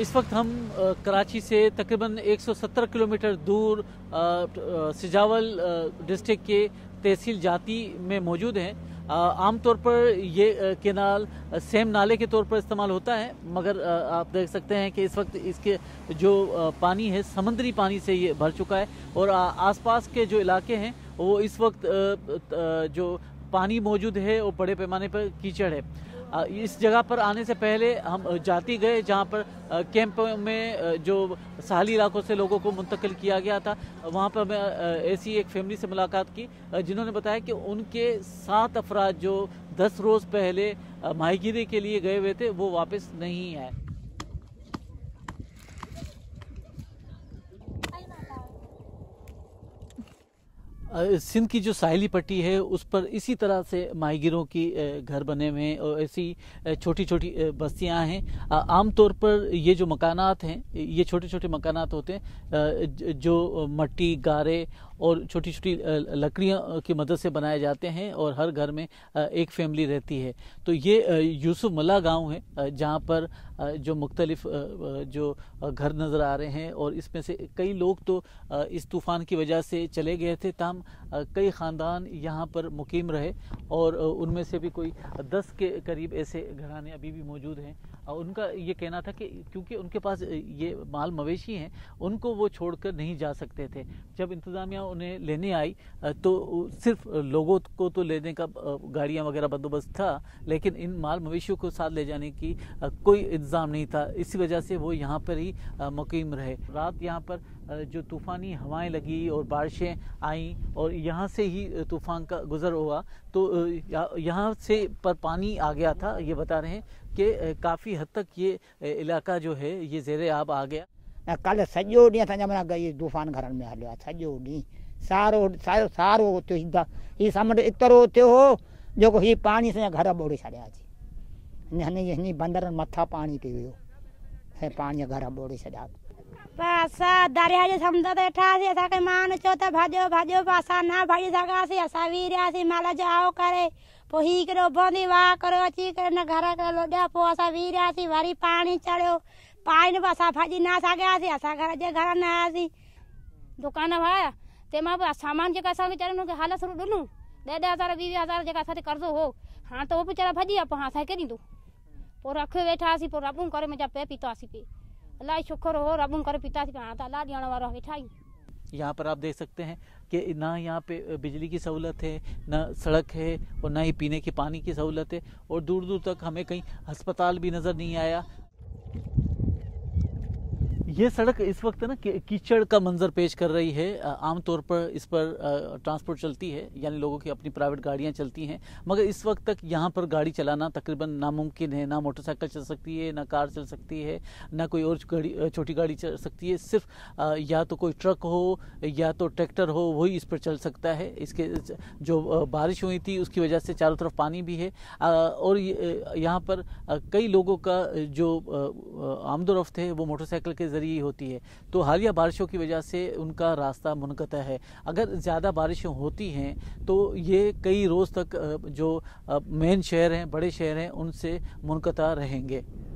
इस वक्त हम कराची से तकरीबन 170 किलोमीटर दूर सिजावल डिस्ट्रिक्ट के तहसील जाति में मौजूद हैं आमतौर पर ये केनाल सेम नाले के तौर पर इस्तेमाल होता है मगर आप देख सकते हैं कि इस वक्त इसके जो पानी है समंदरी पानी से ये भर चुका है और आसपास के जो इलाके हैं वो इस वक्त जो पानी मौजूद है वो बड़े पैमाने पर कीचड़ है इस जगह पर आने से पहले हम जाती गए जहाँ पर कैंप में जो साहली इलाकों से लोगों को मुंतकिल किया गया था वहाँ पर हमें ऐसी एक फैमिली से मुलाकात की जिन्होंने बताया कि उनके सात अफराद जो दस रोज़ पहले माहीगीरी के लिए गए हुए थे वो वापस नहीं आए सिंध की जो साहली पट्टी है उस पर इसी तरह से माहिगिरों की घर बने हुए हैं और ऐसी छोटी छोटी बस्तियां हैं आमतौर पर ये जो मकानात हैं ये छोटे छोटे मकानात होते हैं जो मट्टी गारे और छोटी छोटी लकड़ियों की मदद से बनाए जाते हैं और हर घर में एक फैमिली रहती है तो ये यूसुफ मला गाँव है जहाँ पर जो मुख्तलिफ जो घर नज़र आ रहे हैं और इसमें से कई लोग तो इस तूफ़ान की वजह से चले गए थे तमाम कई ख़ानदान यहाँ पर मुकीम रहे और उनमें से भी कोई दस के करीब ऐसे घराने अभी भी मौजूद हैं और उनका ये कहना था कि क्योंकि उनके पास ये माल मवेशी हैं उनको वो छोड़कर नहीं जा सकते थे जब इंतज़ामिया उन्हें लेने आई तो सिर्फ लोगों को तो लेने का गाड़ियाँ वगैरह बंदोबस्त था लेकिन इन माल मवेशियों को साथ ले जाने की कोई इंतज़ाम नहीं था इसी वजह से वो यहाँ पर ही मुकीम रहे रात यहाँ पर जो तूफ़ानी हवाएं लगी और बारिशें आई और यहाँ से ही तूफ़ान का गुज़र हुआ तो यहाँ से पर पानी आ गया था ये बता रहे हैं कि काफ़ी हद तक ये इलाका जो है ये जेर आब आ गया कल सजो ॾींहुं ये तूफ़ान घर में हलो सजो सॼो सारो सारो सारो थियो ये समुंड एतिरो थियो हो जो ये पानी से घर बोड़े छाया बंदर मथा पानी पी हुए पानी घर बोड़े छाया पासा दर्याजे समझत ठासी ऐसा के मान चोता भजो भजो पासा ना भज सकासी ऐसा वीरासी माला जाओ करे पोही करो बोंदी वाह करो अची करो न घर करो लोडा पो ऐसा वीरासी वरी पानी चढ़ो पानी पासा भजी ना सकासी ऐसा घर जे घर ना आसी दुकान भाया ते मां सामान जेका असांखे चढ़नि खे हालत शुरू ॾिनो ॾह ॾह हज़ार वीह वीह हज़ार जेका असांते कर्ज़ो हो हाणे त उहो बि चढ़ा भॼी विया पोइ हाणे असांखे ॾींदो पोइ रखियो वेठासीं पोइ रबूं करे मुंहिंजा पे पीतासीं पे अल्लाह शुक्र हो रब उनकर पिता से हाँ अल्लाह दियण वारो वेठाई यहाँ पर आप देख सकते हैं कि ना यहाँ पे बिजली की सहूलत है ना सड़क है और ना ही पीने के पानी की सहूलत है और दूर दूर तक हमें कहीं अस्पताल भी नज़र नहीं आया ये सड़क इस वक्त ना कीचड़ का मंजर पेश कर रही है आमतौर पर इस पर ट्रांसपोर्ट चलती है यानी लोगों की अपनी प्राइवेट गाड़ियां चलती हैं मगर इस वक्त तक यहाँ पर गाड़ी चलाना तकरीबन नामुमकिन है ना मोटरसाइकिल चल सकती है ना कार चल सकती है ना कोई और गाड़ी छोटी गाड़ी चल सकती है सिर्फ या तो कोई ट्रक हो या तो ट्रैक्टर हो वही इस पर चल सकता है इसके जो बारिश हुई थी उसकी वजह से चारों तरफ पानी भी है और यहाँ पर कई लोगों का जो आमदोरफ्त है वो मोटरसाइकिल के जरिए जरिए होती है तो हालिया बारिशों की वजह से उनका रास्ता मुनकता है अगर ज़्यादा बारिशें होती हैं तो ये कई रोज़ तक जो मेन शहर हैं बड़े शहर हैं उनसे मुनकता रहेंगे